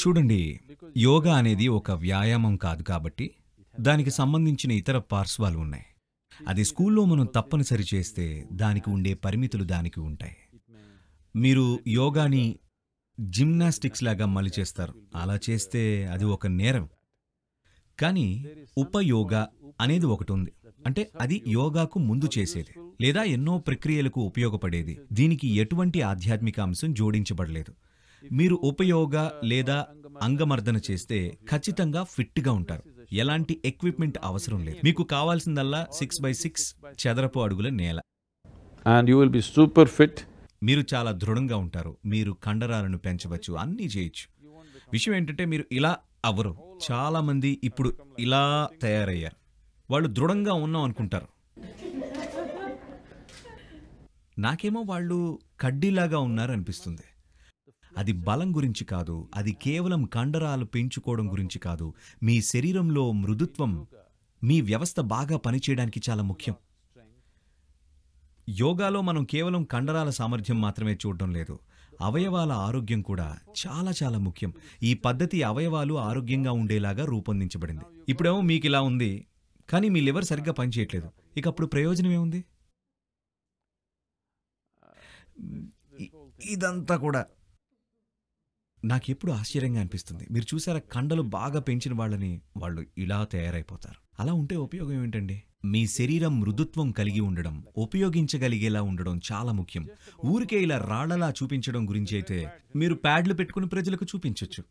చూడండి యోగా అనేది ఒక వ్యాయామం కాదు కాబట్టి దానికి సంబంధించిన ఇతర పార్శ్వాలు ఉన్నాయి అది స్కూల్లో మనం తప్పనిసరి చేస్తే దానికి ఉండే పరిమితులు దానికి ఉంటాయి మీరు యోగాని జిమ్నాస్టిక్స్ లాగా చేస్తారు అలా చేస్తే అది ఒక నేరం కానీ ఉపయోగ అనేది ఒకటి ఉంది అంటే అది యోగాకు ముందు చేసేది లేదా ఎన్నో ప్రక్రియలకు ఉపయోగపడేది దీనికి ఎటువంటి ఆధ్యాత్మిక అంశం జోడించబడలేదు మీరు ఉపయోగ లేదా అంగమర్దన చేస్తే ఖచ్చితంగా ఫిట్గా ఉంటారు ఎలాంటి ఎక్విప్మెంట్ అవసరం లేదు మీకు కావాల్సిందల్లా సిక్స్ బై సిక్స్ చదరపు అడుగుల నేల and you will be super fit మీరు చాలా దృఢంగా ఉంటారు మీరు కండరాలను పెంచవచ్చు అన్నీ చేయొచ్చు విషయం ఏంటంటే మీరు ఇలా అవ్వరు చాలామంది ఇప్పుడు ఇలా తయారయ్యారు వాళ్ళు దృఢంగా ఉన్నాం అనుకుంటారు నాకేమో వాళ్ళు కడ్డీలాగా ఉన్నారనిపిస్తుంది అది బలం గురించి కాదు అది కేవలం కండరాలు పెంచుకోవడం గురించి కాదు మీ శరీరంలో మృదుత్వం మీ వ్యవస్థ బాగా పనిచేయడానికి చాలా ముఖ్యం యోగాలో మనం కేవలం కండరాల సామర్థ్యం మాత్రమే చూడడం లేదు అవయవాల ఆరోగ్యం కూడా చాలా చాలా ముఖ్యం ఈ పద్ధతి అవయవాలు ఆరోగ్యంగా ఉండేలాగా రూపొందించబడింది ఇప్పుడేమో మీకు ఇలా ఉంది కానీ మీ లివర్ సరిగ్గా పనిచేయట్లేదు ఇక అప్పుడు ప్రయోజనం ఏముంది ఇదంతా కూడా నాకు ఎప్పుడు ఆశ్చర్యంగా అనిపిస్తుంది మీరు చూసారా కండలు బాగా పెంచిన వాళ్ళని వాళ్ళు ఇలా తయారైపోతారు అలా ఉంటే ఉపయోగం ఏమిటండి మీ శరీరం మృదుత్వం కలిగి ఉండడం ఉపయోగించగలిగేలా ఉండడం చాలా ముఖ్యం ఊరికే ఇలా రాళ్లలా చూపించడం గురించి అయితే మీరు ప్యాడ్లు పెట్టుకుని ప్రజలకు చూపించవచ్చు